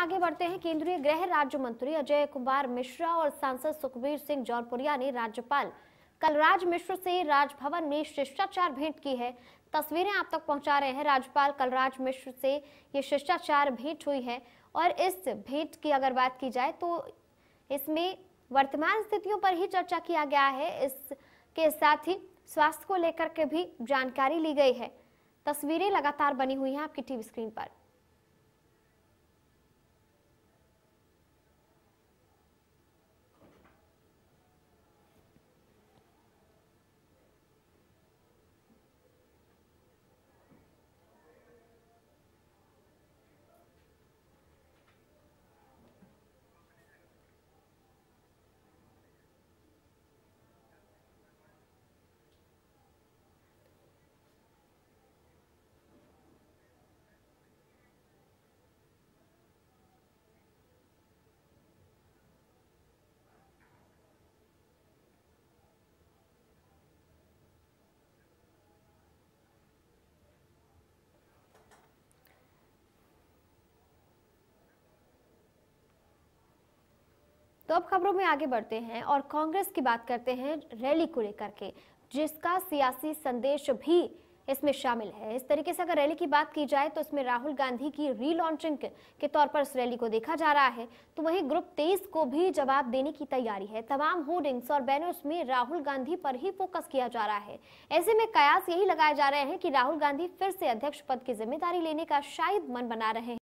आगे बढ़ते हैं केंद्रीय गृह राज्य मंत्री अजय कुमार मिश्रा और सांसद सुखबीर सिंह जौनपुरिया ने राज्यपाल कलराज मिश्र से राजभवन में शिष्टाचार भेंट की है तस्वीरें आप तक पहुंचा रहे हैं राज्यपाल कलराज मिश्र से ये शिष्टाचार भेंट हुई है और इस भेंट की अगर बात की जाए तो इसमें वर्तमान स्थितियों पर ही चर्चा किया गया है इसके साथ ही स्वास्थ्य को लेकर के भी जानकारी ली गई है तस्वीरें लगातार बनी हुई हैं आपकी टीवी स्क्रीन पर तो अब खबरों में आगे बढ़ते हैं और कांग्रेस की बात करते हैं रैली को लेकर के जिसका सियासी संदेश भी इसमें शामिल है इस तरीके से अगर रैली की बात की जाए तो इसमें राहुल गांधी की रीलॉन्चिंग के तौर पर इस रैली को देखा जा रहा है तो वहीं ग्रुप तेईस को भी जवाब देने की तैयारी है तमाम होर्डिंग्स और बैनर्स में राहुल गांधी पर ही फोकस किया जा रहा है ऐसे में कयास यही लगाए जा रहे हैं कि राहुल गांधी फिर से अध्यक्ष पद की जिम्मेदारी लेने का शायद मन बना रहे हैं